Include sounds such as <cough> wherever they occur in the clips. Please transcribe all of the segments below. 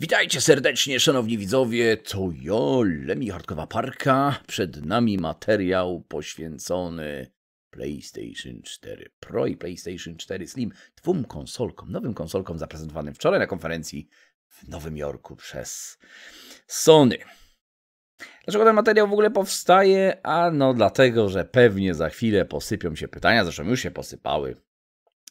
Witajcie serdecznie, szanowni widzowie. To ja, Lemi Hardkowa Parka. Przed nami materiał poświęcony PlayStation 4 Pro i PlayStation 4 Slim, dwóm konsolkom, nowym konsolkom zaprezentowanym wczoraj na konferencji w Nowym Jorku przez Sony. Dlaczego ten materiał w ogóle powstaje? A no dlatego, że pewnie za chwilę posypią się pytania, zresztą już się posypały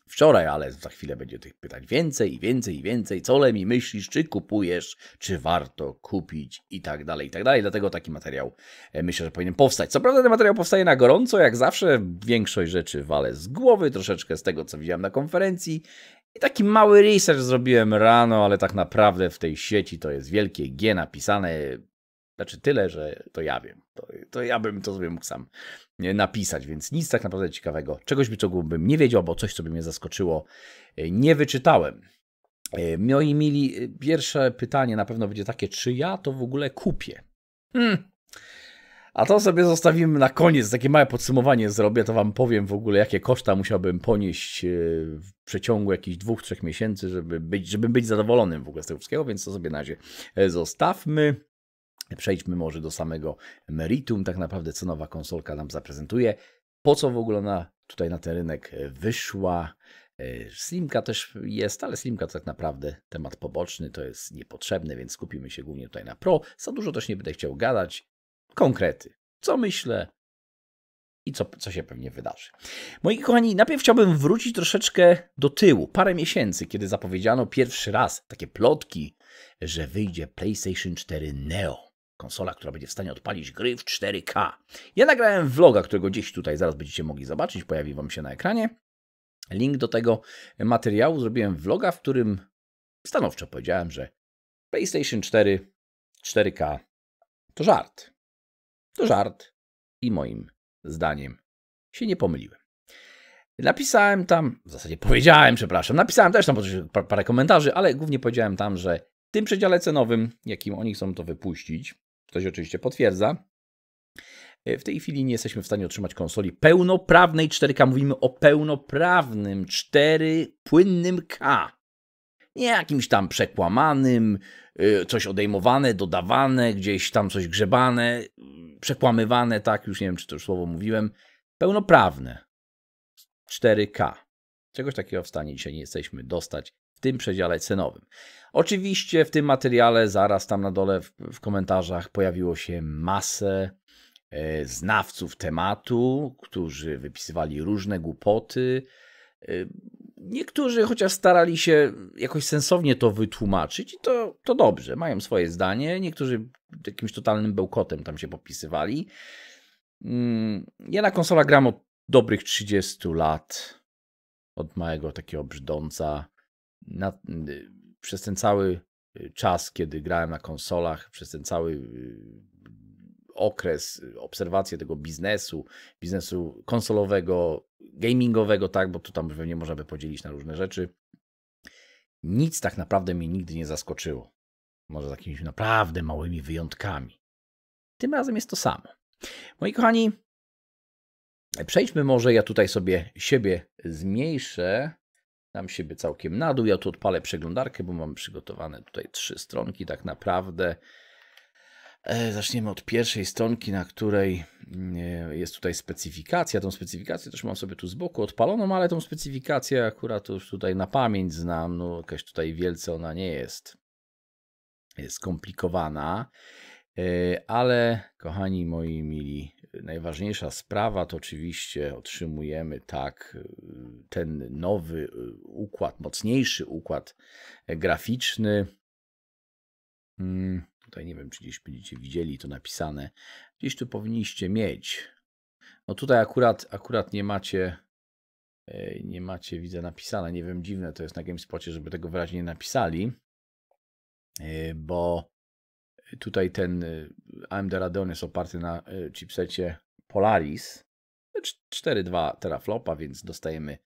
wczoraj, ale za chwilę będzie tych pytań więcej i więcej i więcej. Co le mi myślisz, czy kupujesz, czy warto kupić i tak dalej, i tak dalej. Dlatego taki materiał e, myślę, że powinien powstać. Co prawda ten materiał powstaje na gorąco, jak zawsze większość rzeczy walę z głowy, troszeczkę z tego, co widziałem na konferencji. I taki mały research zrobiłem rano, ale tak naprawdę w tej sieci to jest wielkie G napisane znaczy tyle, że to ja wiem. To, to ja bym to sobie mógł sam napisać, więc nic tak naprawdę ciekawego. Czegoś by co bym nie wiedział, bo coś, co by mnie zaskoczyło, e, nie wyczytałem. E, moi mili, e, pierwsze pytanie na pewno będzie takie, czy ja to w ogóle kupię? Hmm. A to sobie zostawimy na koniec. Takie małe podsumowanie zrobię, to wam powiem w ogóle, jakie koszta musiałbym ponieść w przeciągu jakichś dwóch, trzech miesięcy, żeby być, żeby być zadowolonym w ogóle z tego wszystkiego, więc to sobie na razie zostawmy. Przejdźmy może do samego meritum, tak naprawdę co nowa konsolka nam zaprezentuje, po co w ogóle ona tutaj na ten rynek e, wyszła. E, Slimka też jest, ale Slimka to tak naprawdę temat poboczny, to jest niepotrzebny, więc skupimy się głównie tutaj na Pro. Za dużo też nie będę chciał gadać. Konkrety. Co myślę, i co, co się pewnie wydarzy. Moi kochani, najpierw chciałbym wrócić troszeczkę do tyłu, parę miesięcy, kiedy zapowiedziano pierwszy raz takie plotki, że wyjdzie PlayStation 4 Neo konsola, która będzie w stanie odpalić gry w 4K. Ja nagrałem vloga, którego gdzieś tutaj zaraz będziecie mogli zobaczyć, pojawi wam się na ekranie. Link do tego materiału zrobiłem vloga, w którym stanowczo powiedziałem, że PlayStation 4 4K to żart. To żart i moim zdaniem się nie pomyliłem. Napisałem tam, w zasadzie powiedziałem, przepraszam, napisałem też tam parę komentarzy, ale głównie powiedziałem tam, że w tym przedziale cenowym, jakim oni chcą to wypuścić, Ktoś oczywiście potwierdza. E, w tej chwili nie jesteśmy w stanie otrzymać konsoli pełnoprawnej 4K. Mówimy o pełnoprawnym 4 płynnym K. Nie jakimś tam przekłamanym, e, coś odejmowane, dodawane, gdzieś tam coś grzebane, przekłamywane, tak, już nie wiem, czy to już słowo mówiłem. Pełnoprawne 4K. Czegoś takiego w stanie dzisiaj nie jesteśmy dostać w tym przedziale cenowym. Oczywiście w tym materiale, zaraz tam na dole w, w komentarzach, pojawiło się masę e, znawców tematu, którzy wypisywali różne głupoty. E, niektórzy chociaż starali się jakoś sensownie to wytłumaczyć i to, to dobrze, mają swoje zdanie. Niektórzy jakimś totalnym bełkotem tam się popisywali. Mm, ja na konsola gram od dobrych 30 lat. Od małego takiego brzdąca na, y, przez ten cały y, czas, kiedy grałem na konsolach, przez ten cały y, okres, obserwacji tego biznesu, biznesu konsolowego, gamingowego, tak, bo tu tam pewnie można by podzielić na różne rzeczy. Nic tak naprawdę mnie nigdy nie zaskoczyło. Może z jakimiś naprawdę małymi wyjątkami. Tym razem jest to samo. Moi kochani, przejdźmy może, ja tutaj sobie siebie zmniejszę. Tam się by całkiem na dół. Ja tu odpalę przeglądarkę, bo mam przygotowane tutaj trzy stronki tak naprawdę. E, zaczniemy od pierwszej stronki, na której mm, e, jest tutaj specyfikacja. Tą specyfikację też mam sobie tu z boku odpaloną, ale tą specyfikację akurat już tutaj na pamięć znam. No, jakaś tutaj wielce ona nie jest skomplikowana. E, ale kochani moi mili, Najważniejsza sprawa to oczywiście otrzymujemy tak y, ten nowy y, układ, mocniejszy układ graficzny. Hmm, tutaj nie wiem, czy gdzieś będziecie widzieli to napisane. Gdzieś tu powinniście mieć. No tutaj akurat, akurat nie macie e, nie macie, widzę, napisane. Nie wiem, dziwne to jest na GameSpocie, żeby tego wyraźnie napisali, e, bo Tutaj ten y, AMD Radeon jest oparty na y, chipsecie Polaris 4.2 no, teraflopa, więc dostajemy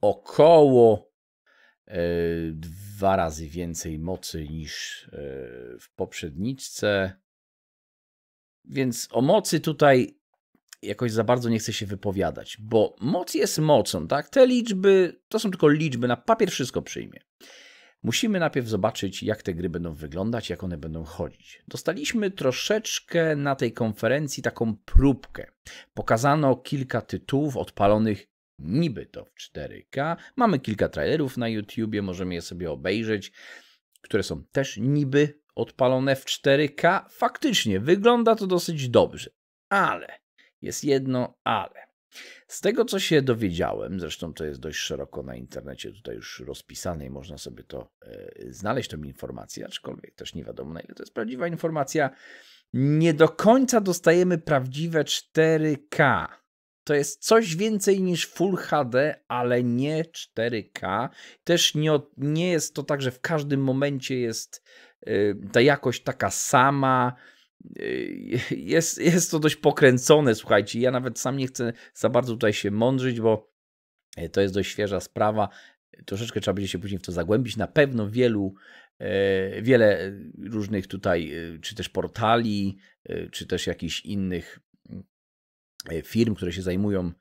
około y, dwa razy więcej mocy niż w poprzedniczce. Więc o mocy tutaj jakoś za bardzo nie chcę się wypowiadać, bo moc jest mocą, tak? Te liczby to są tylko liczby, na papier wszystko przyjmie. Musimy najpierw zobaczyć, jak te gry będą wyglądać, jak one będą chodzić. Dostaliśmy troszeczkę na tej konferencji taką próbkę. Pokazano kilka tytułów odpalonych niby to w 4K. Mamy kilka trailerów na YouTubie, możemy je sobie obejrzeć, które są też niby odpalone w 4K. Faktycznie wygląda to dosyć dobrze, ale jest jedno ale. Z tego, co się dowiedziałem, zresztą to jest dość szeroko na internecie tutaj już rozpisane i można sobie to e, znaleźć, tą informację, aczkolwiek też nie wiadomo, na ile to jest prawdziwa informacja. Nie do końca dostajemy prawdziwe 4K. To jest coś więcej niż Full HD, ale nie 4K. Też nie, nie jest to tak, że w każdym momencie jest y, ta jakość taka sama. Yy, jest, jest to dość pokręcone, słuchajcie. Ja nawet sam nie chcę za bardzo tutaj się mądrzyć, bo e, to jest dość świeża sprawa. Troszeczkę trzeba będzie się później w to zagłębić. Na pewno wielu, e, wiele różnych tutaj, e, czy też portali, czy też jakichś innych firm, które się zajmują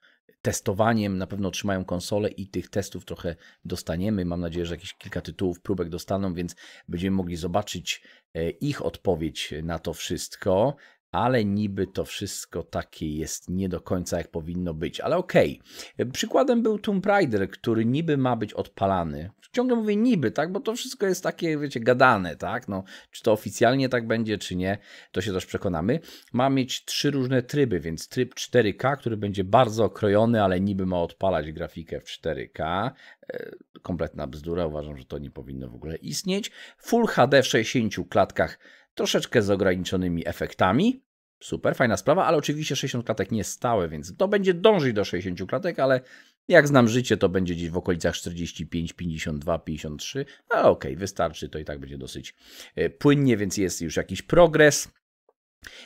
testowaniem na pewno otrzymają konsole i tych testów trochę dostaniemy. Mam nadzieję, że jakieś kilka tytułów, próbek dostaną, więc będziemy mogli zobaczyć e, ich odpowiedź na to wszystko ale niby to wszystko takie jest nie do końca jak powinno być. Ale okej. Okay. Przykładem był Tomb Raider, który niby ma być odpalany. Ciągle mówię niby, tak, bo to wszystko jest takie, wiecie, gadane, tak? No, czy to oficjalnie tak będzie, czy nie, to się też przekonamy. Ma mieć trzy różne tryby, więc tryb 4K, który będzie bardzo okrojony, ale niby ma odpalać grafikę w 4K. E, kompletna bzdura, uważam, że to nie powinno w ogóle istnieć. Full HD w 60 klatkach troszeczkę z ograniczonymi efektami. Super, fajna sprawa, ale oczywiście 60 klatek nie stałe, więc to będzie dążyć do 60 klatek, ale jak znam życie, to będzie gdzieś w okolicach 45, 52, 53, ale okej, okay, wystarczy, to i tak będzie dosyć e, płynnie, więc jest już jakiś progres.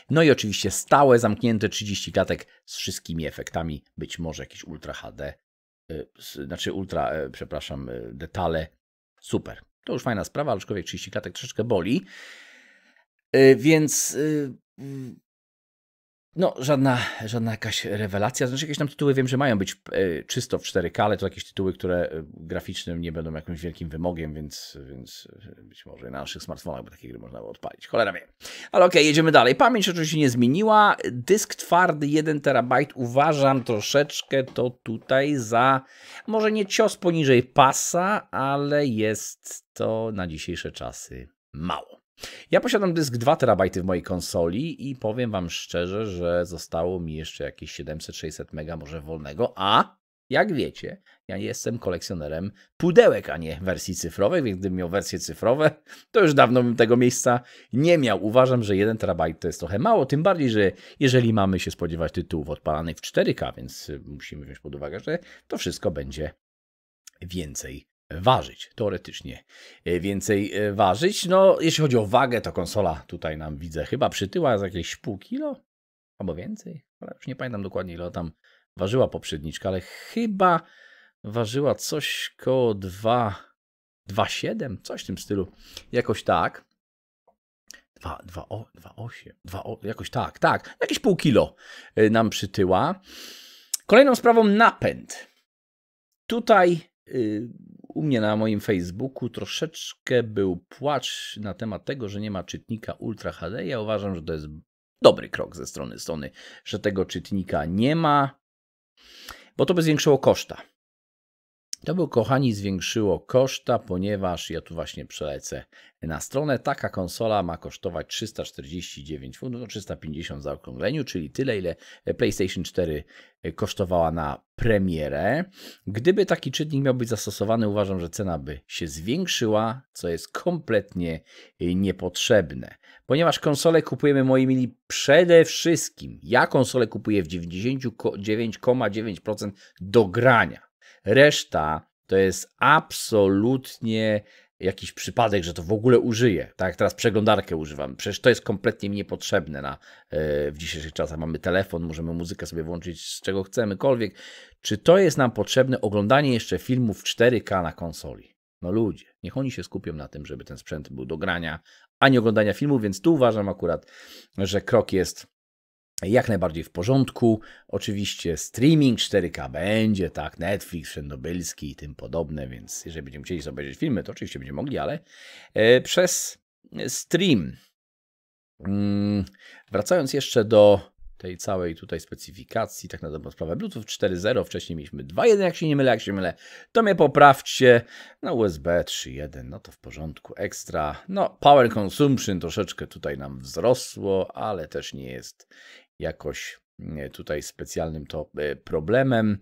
No i oczywiście stałe, zamknięte 30 klatek z wszystkimi efektami, być może jakieś Ultra HD, e, znaczy Ultra, e, przepraszam, detale. Super, to już fajna sprawa, aczkolwiek 30 klatek troszeczkę boli. Więc no, żadna, żadna jakaś rewelacja. Znaczy, jakieś tam tytuły wiem, że mają być e, czysto w 4K, ale to jakieś tytuły, które e, graficznym nie będą jakimś wielkim wymogiem, więc, więc e, być może na naszych smartfonach by takie gry można było odpalić. Cholera wie. Ale okej, okay, jedziemy dalej. Pamięć oczywiście nie zmieniła. Dysk twardy 1 terabajt uważam troszeczkę to tutaj za może nie cios poniżej pasa, ale jest to na dzisiejsze czasy mało. Ja posiadam dysk 2 terabajty w mojej konsoli i powiem Wam szczerze, że zostało mi jeszcze jakieś 700-600 MB może wolnego, a jak wiecie, ja jestem kolekcjonerem pudełek, a nie wersji cyfrowej, więc gdybym miał wersje cyfrowe, to już dawno bym tego miejsca nie miał. Uważam, że 1 terabajt to jest trochę mało, tym bardziej, że jeżeli mamy się spodziewać tytułów odpalanych w 4K, więc musimy wziąć pod uwagę, że to wszystko będzie więcej ważyć, teoretycznie e, więcej e, ważyć. No, jeśli chodzi o wagę, to konsola tutaj nam widzę chyba przytyła z jakieś pół kilo no, albo więcej, ale już nie pamiętam dokładnie ile tam ważyła poprzedniczka, ale chyba ważyła coś koło 2,7, coś w tym stylu. Jakoś tak. 2,8, jakoś tak, tak. Jakieś pół kilo e, nam przytyła. Kolejną sprawą napęd. Tutaj y, u mnie na moim Facebooku troszeczkę był płacz na temat tego, że nie ma czytnika Ultra HD. Ja uważam, że to jest dobry krok ze strony Sony, że tego czytnika nie ma, bo to by zwiększyło koszta. To by, kochani, zwiększyło koszta, ponieważ ja tu właśnie przelecę na stronę. Taka konsola ma kosztować 349 funtów, 350 no za okrągleniu, czyli tyle, ile PlayStation 4 e, kosztowała na premierę. Gdyby taki czytnik miał być zastosowany, uważam, że cena by się zwiększyła, co jest kompletnie e, niepotrzebne. Ponieważ konsole kupujemy, moi mili, przede wszystkim, ja konsole kupuję w 99,9% do grania. Reszta to jest absolutnie jakiś przypadek, że to w ogóle użyję. Tak, teraz przeglądarkę używam. Przecież to jest kompletnie niepotrzebne na, e, w dzisiejszych czasach. Mamy telefon, możemy muzykę sobie włączyć z czego chcemy, kolwiek. Czy to jest nam potrzebne oglądanie jeszcze filmów 4K na konsoli? No ludzie, niech oni się skupią na tym, żeby ten sprzęt był do grania, a nie oglądania filmów, więc tu uważam akurat, że krok jest jak najbardziej w porządku. Oczywiście streaming 4K będzie, tak, Netflix, Wszędobylski i tym podobne, więc jeżeli będziemy chcieli sobie obejrzeć filmy, to oczywiście będziemy mogli, ale e, przez stream. Mm, wracając jeszcze do tej całej tutaj specyfikacji, tak na dobrą sprawę, Bluetooth 4.0, wcześniej mieliśmy 2.1, jak się nie mylę, jak się mylę, to mnie poprawcie, no USB 3.1, no to w porządku, ekstra, no power consumption troszeczkę tutaj nam wzrosło, ale też nie jest jakoś e, tutaj specjalnym to e, problemem.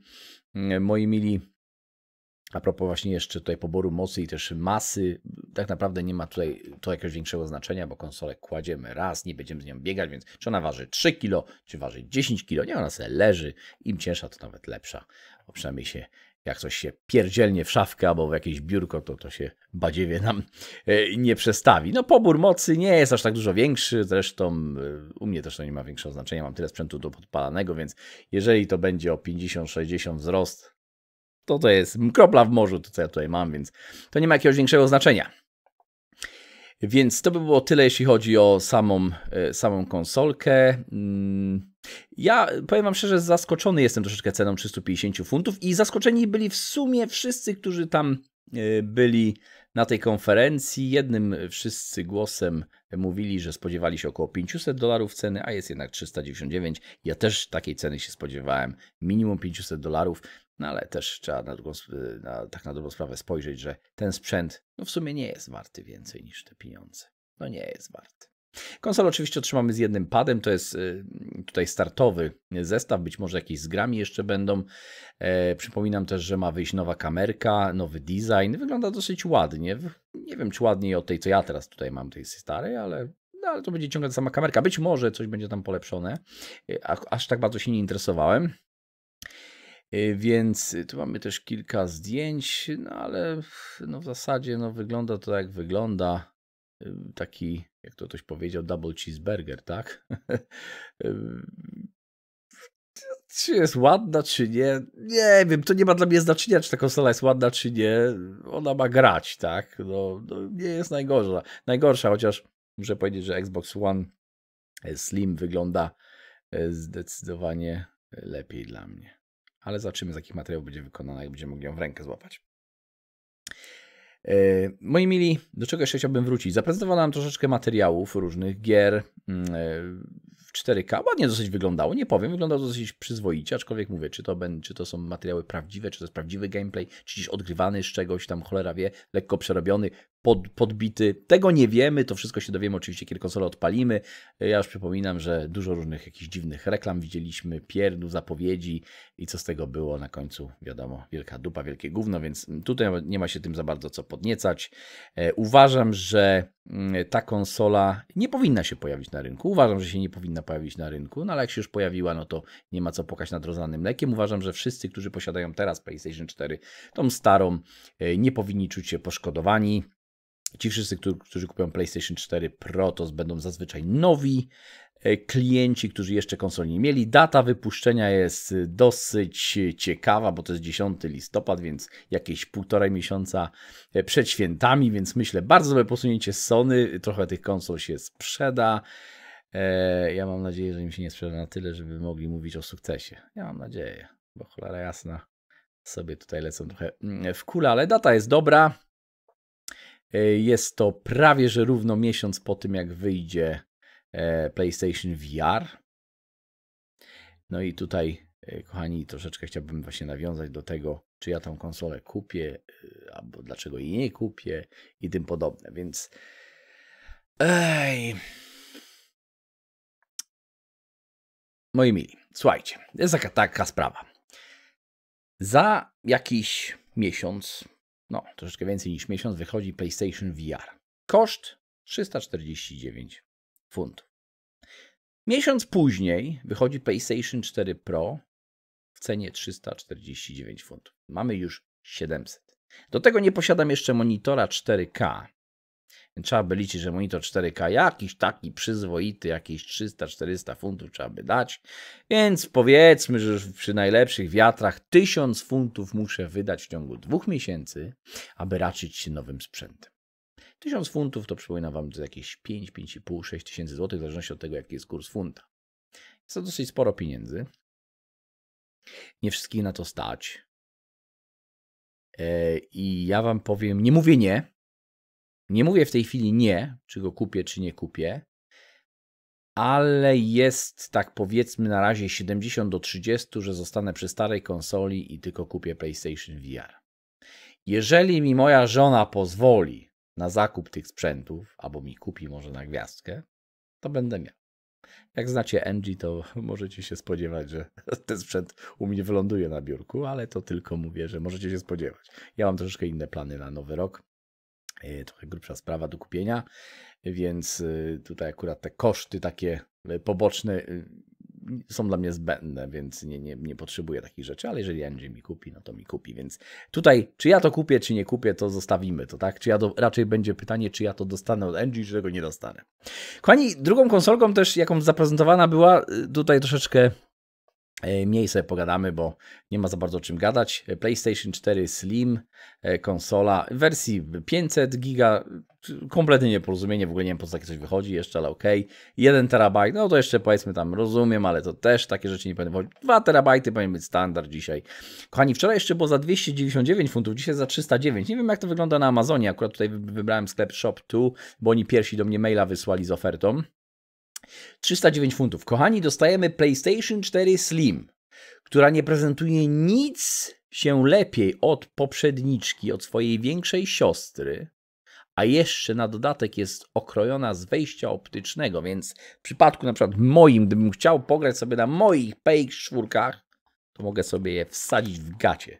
E, moi mili, a propos właśnie jeszcze tutaj poboru mocy i też masy, tak naprawdę nie ma tutaj to jakiegoś większego znaczenia, bo konsolę kładziemy raz, nie będziemy z nią biegać, więc czy ona waży 3 kg, czy waży 10 kg, nie, ona sobie leży, im cięższa, to nawet lepsza, bo przynajmniej się jak coś się pierdzielnie w szafkę albo w jakieś biurko, to to się badziewie nam e, nie przestawi. No pobór mocy nie jest aż tak dużo większy, zresztą e, u mnie też to nie ma większego znaczenia, mam tyle sprzętu do podpalanego, więc jeżeli to będzie o 50-60 wzrost, to to jest kropla w morzu, to co ja tutaj mam, więc to nie ma jakiegoś większego znaczenia. Więc to by było tyle, jeśli chodzi o samą, e, samą konsolkę. Mm, ja powiem Wam szczerze, zaskoczony jestem troszeczkę ceną 350 funtów i zaskoczeni byli w sumie wszyscy, którzy tam e, byli na tej konferencji. Jednym wszyscy głosem mówili, że spodziewali się około 500 dolarów ceny, a jest jednak 399. Ja też takiej ceny się spodziewałem. Minimum 500 dolarów. No ale też trzeba na drugą, y, na, tak na dobrą sprawę spojrzeć, że ten sprzęt no w sumie nie jest warty więcej niż te pieniądze. No nie jest warty. Konsol oczywiście otrzymamy z jednym padem, to jest y, tutaj startowy zestaw, być może jakieś z grami jeszcze będą. E, przypominam też, że ma wyjść nowa kamerka, nowy design. Wygląda dosyć ładnie. Nie wiem, czy ładniej od tej, co ja teraz tutaj mam, tej starej, ale, no, ale to będzie ciągle ta sama kamerka. Być może coś będzie tam polepszone. E, aż tak bardzo się nie interesowałem. Y, więc y, tu mamy też kilka zdjęć, no ale no w zasadzie no wygląda to tak, jak wygląda. Y, taki, jak to ktoś powiedział, double cheeseburger, tak? <laughs> czy jest ładna, czy nie. Nie wiem, to nie ma dla mnie znaczenia, czy ta konsola jest ładna, czy nie. Ona ma grać, tak? No, no, nie jest najgorsza. Najgorsza, chociaż muszę powiedzieć, że Xbox One e, Slim wygląda e, zdecydowanie lepiej dla mnie ale zobaczymy z jakich materiałów będzie wykonana, jak będziemy mogli ją w rękę złapać. E, moi mili, do czego jeszcze chciałbym wrócić? Zaprezentowano nam troszeczkę materiałów różnych gier mm, e, w 4K. Ładnie dosyć wyglądało, nie powiem, wyglądało dosyć przyzwoicie, aczkolwiek mówię, czy to, czy to są materiały prawdziwe, czy to jest prawdziwy gameplay, czy gdzieś odgrywany z czegoś tam, cholera wie, lekko przerobiony, pod, podbity. Tego nie wiemy, to wszystko się dowiemy oczywiście, kiedy konsolę odpalimy. Ja już przypominam, że dużo różnych jakichś dziwnych reklam widzieliśmy, pierdów, zapowiedzi i co z tego było na końcu, wiadomo, wielka dupa, wielkie gówno, więc tutaj nie ma się tym za bardzo co podniecać. E, uważam, że mm, ta konsola nie powinna się pojawić na rynku. Uważam, że się nie powinna pojawić na rynku, no ale jak się już pojawiła, no to nie ma co pokać nadrozanym mlekiem. Uważam, że wszyscy, którzy posiadają teraz PlayStation 4, tą starą, e, nie powinni czuć się poszkodowani. Ci wszyscy, którzy kupią PlayStation 4 Pro, to będą zazwyczaj nowi e, klienci, którzy jeszcze konsoli nie mieli. Data wypuszczenia jest e, dosyć e, ciekawa, bo to jest 10 listopad, więc jakieś półtorej miesiąca przed świętami, więc myślę, bardzo dobre posunięcie Sony. Trochę tych konsol się sprzeda. Ja mam nadzieję, że im się nie sprzeda na tyle, żeby mogli mówić o sukcesie. Ja mam nadzieję, bo cholera jasna, sobie tutaj lecą trochę mm, w kule, ale data jest dobra E, jest to prawie że równo miesiąc po tym, jak wyjdzie e, PlayStation VR. No i tutaj, e, kochani, troszeczkę chciałbym właśnie nawiązać do tego, czy ja tą konsolę kupię, albo dlaczego jej nie kupię i tym podobne. Więc. Ej. Moi mili, słuchajcie, jest taka, taka sprawa. Za jakiś miesiąc, no, troszeczkę więcej niż miesiąc wychodzi PlayStation VR. Koszt 349 funtów. Miesiąc później wychodzi PlayStation 4 Pro w cenie 349 funtów. Mamy już 700. Do tego nie posiadam jeszcze monitora 4K, Trzeba by liczyć, że monitor 4K jakiś taki przyzwoity, jakieś 300-400 funtów trzeba by dać. Więc powiedzmy, że przy najlepszych wiatrach 1000 funtów muszę wydać w ciągu dwóch miesięcy, aby raczyć się nowym sprzętem. 1000 funtów to przypomina Wam to jakieś 5, 5,5, 6 tysięcy złotych, w zależności od tego, jaki jest kurs funta. Jest to dosyć sporo pieniędzy. Nie wszystkich na to stać. E, I ja Wam powiem, nie mówię nie, nie mówię w tej chwili nie, czy go kupię, czy nie kupię, ale jest tak powiedzmy na razie 70 do 30, że zostanę przy starej konsoli i tylko kupię PlayStation VR. Jeżeli mi moja żona pozwoli na zakup tych sprzętów, albo mi kupi może na gwiazdkę, to będę miał. Jak znacie Angie, to <laughs> możecie się spodziewać, że <laughs> ten sprzęt u mnie wyląduje na biurku, ale to tylko mówię, że możecie się spodziewać. Ja mam troszeczkę inne plany na nowy rok. Y, trochę grubsza sprawa do kupienia, więc y, tutaj akurat te koszty takie y, poboczne są dla mnie zbędne, więc nie, nie, nie potrzebuję takich rzeczy, ale jeżeli Angie mi kupi, no to mi kupi, więc tutaj czy ja to kupię, czy nie kupię, to zostawimy to, tak? Czy ja do, raczej będzie pytanie, czy ja to dostanę od Angie, czy tego nie dostanę. Kochani, drugą konsolką też, jaką zaprezentowana była, tutaj troszeczkę E, mniej sobie pogadamy, bo nie ma za bardzo o czym gadać. E, PlayStation 4 Slim, e, konsola w wersji 500 giga, kompletnie nieporozumienie, w ogóle nie wiem po co takie coś wychodzi jeszcze, ale ok. 1 terabajt, no to jeszcze powiedzmy tam rozumiem, ale to też takie rzeczy nie powinny wychodzić. 2 terabajty powinien być standard dzisiaj. Kochani, wczoraj jeszcze było za 299 funtów, dzisiaj za 309. Nie wiem jak to wygląda na Amazonie, akurat tutaj wybrałem sklep Shop2, bo oni pierwsi do mnie maila wysłali z ofertą. 309 funtów. Kochani, dostajemy PlayStation 4 Slim, która nie prezentuje nic się lepiej od poprzedniczki, od swojej większej siostry, a jeszcze na dodatek jest okrojona z wejścia optycznego, więc w przypadku na przykład moim, gdybym chciał pograć sobie na moich PX4, to mogę sobie je wsadzić w gacie.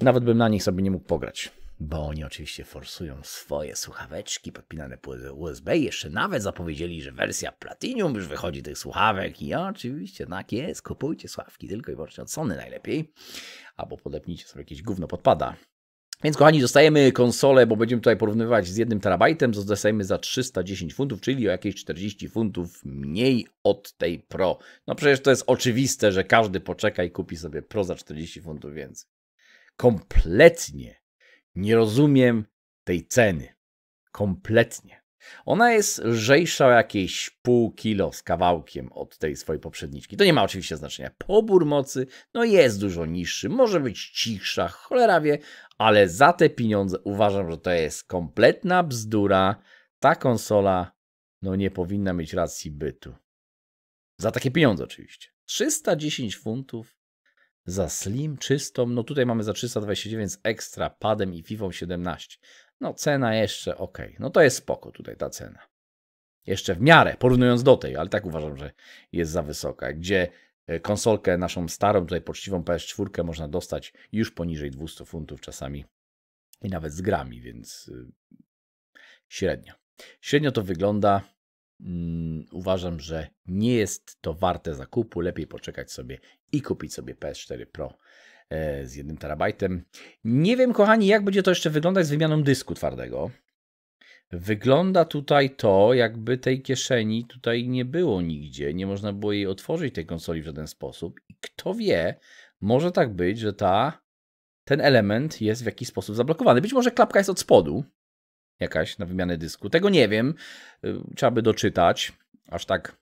Nawet bym na nich sobie nie mógł pograć bo oni oczywiście forsują swoje słuchaweczki podpinane USB. Jeszcze nawet zapowiedzieli, że wersja Platinum już wychodzi tych słuchawek i oczywiście tak jest, kupujcie słuchawki tylko i wyłącznie od Sony najlepiej, albo podepnijcie sobie jakieś gówno podpada. Więc kochani, dostajemy konsolę, bo będziemy tutaj porównywać z jednym terabajtem, dostajemy za 310 funtów, czyli o jakieś 40 funtów mniej od tej Pro. No przecież to jest oczywiste, że każdy poczeka i kupi sobie Pro za 40 funtów więcej. Kompletnie nie rozumiem tej ceny. Kompletnie. Ona jest lżejsza o jakieś pół kilo z kawałkiem od tej swojej poprzedniczki. To nie ma oczywiście znaczenia. Pobór mocy no jest dużo niższy, może być cichsza, cholera wie, ale za te pieniądze uważam, że to jest kompletna bzdura. Ta konsola no nie powinna mieć racji bytu. Za takie pieniądze oczywiście. 310 funtów za slim, czystą. No tutaj mamy za 329 z ekstra padem i FIFA 17. No cena jeszcze ok. No to jest spoko tutaj ta cena. Jeszcze w miarę, porównując do tej, ale tak uważam, że jest za wysoka. Gdzie e, konsolkę naszą starą, tutaj poczciwą PS4 można dostać już poniżej 200 funtów czasami i nawet z grami, więc y, średnio. Średnio to wygląda. Mm, uważam, że nie jest to warte zakupu. Lepiej poczekać sobie i kupić sobie PS4 Pro e, z 1 terabajtem. Nie wiem, kochani, jak będzie to jeszcze wyglądać z wymianą dysku twardego. Wygląda tutaj to, jakby tej kieszeni tutaj nie było nigdzie. Nie można było jej otworzyć, tej konsoli w żaden sposób. I kto wie, może tak być, że ta, ten element jest w jakiś sposób zablokowany. Być może klapka jest od spodu jakaś na wymianę dysku. Tego nie wiem. Y, trzeba by doczytać. Aż tak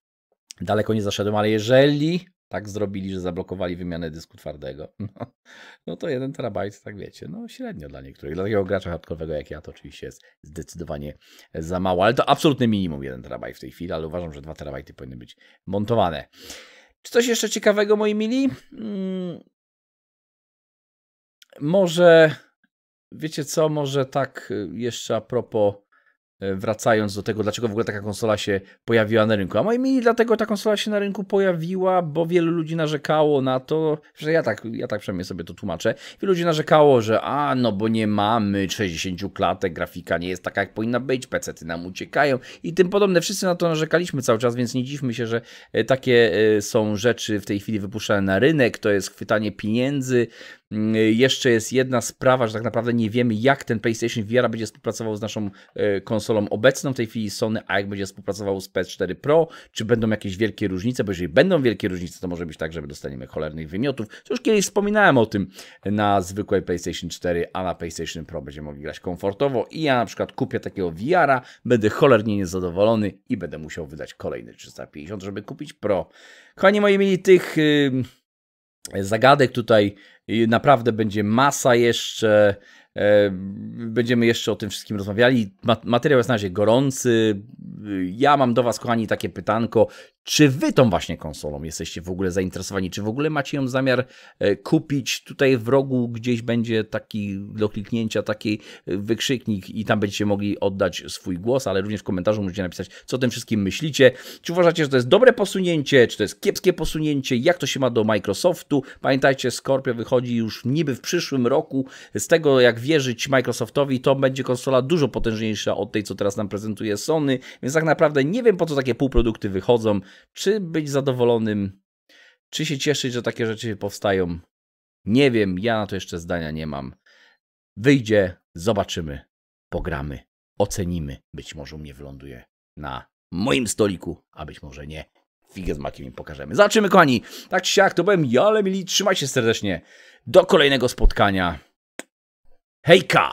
daleko nie zaszedłem, ale jeżeli tak zrobili, że zablokowali wymianę dysku twardego. <laughs> No, no to 1 terabajt, tak wiecie, no średnio dla niektórych. Dla takiego gracza hardkorowego jak ja to oczywiście jest zdecydowanie e, za mało, ale to absolutny minimum 1 terabajt w tej chwili, ale uważam, że 2 terabajty powinny być montowane. Czy coś jeszcze ciekawego, moi mili? Hmm. Może, wiecie co, może tak e, jeszcze a propos E, wracając do tego, dlaczego w ogóle taka konsola się pojawiła na rynku. A moi mili dlatego ta konsola się na rynku pojawiła, bo wielu ludzi narzekało na to, że ja tak, ja tak przynajmniej sobie to tłumaczę, wielu ludzi narzekało, że a no bo nie mamy 60 klatek, grafika nie jest taka jak powinna być, pecety nam uciekają i tym podobne. Wszyscy na to narzekaliśmy cały czas, więc nie dziwmy się, że e, takie e, są rzeczy w tej chwili wypuszczane na rynek, to jest chwytanie pieniędzy, Mm, y, jeszcze jest jedna sprawa, że tak naprawdę nie wiemy, jak ten PlayStation VR będzie współpracował z naszą y, konsolą obecną w tej chwili Sony, a jak będzie współpracował z PS4 Pro, czy będą jakieś wielkie różnice, bo jeżeli będą wielkie różnice, to może być tak, że dostaniemy cholernych wymiotów. To już kiedyś wspominałem o tym na zwykłej PlayStation 4, a na PlayStation Pro będziemy mogli grać komfortowo i ja na przykład kupię takiego VR-a, będę cholernie niezadowolony i będę musiał wydać kolejny 350, żeby kupić Pro. Kochani moi mieli tych... Yy zagadek tutaj i naprawdę będzie masa jeszcze E, będziemy jeszcze o tym wszystkim rozmawiali. Materiał jest na razie gorący. Ja mam do Was, kochani, takie pytanko. Czy Wy tą właśnie konsolą jesteście w ogóle zainteresowani? Czy w ogóle macie ją zamiar e, kupić? Tutaj w rogu gdzieś będzie taki do kliknięcia, taki e, wykrzyknik i tam będziecie mogli oddać swój głos, ale również w komentarzu możecie napisać, co o tym wszystkim myślicie. Czy uważacie, że to jest dobre posunięcie? Czy to jest kiepskie posunięcie? Jak to się ma do Microsoftu? Pamiętajcie, Scorpio wychodzi już niby w przyszłym roku. Z tego, jak wierzyć Microsoftowi, to będzie konsola dużo potężniejsza od tej, co teraz nam prezentuje Sony, więc tak naprawdę nie wiem, po co takie półprodukty wychodzą, czy być zadowolonym, czy się cieszyć, że takie rzeczy powstają. Nie wiem, ja na to jeszcze zdania nie mam. Wyjdzie, zobaczymy, pogramy, ocenimy. Być może u mnie wyląduje na moim stoliku, a być może nie. Figę z makiem im pokażemy. Zobaczymy, kochani. Tak czy siak, to byłem ja, ale mili, trzymajcie serdecznie. Do kolejnego spotkania. Heika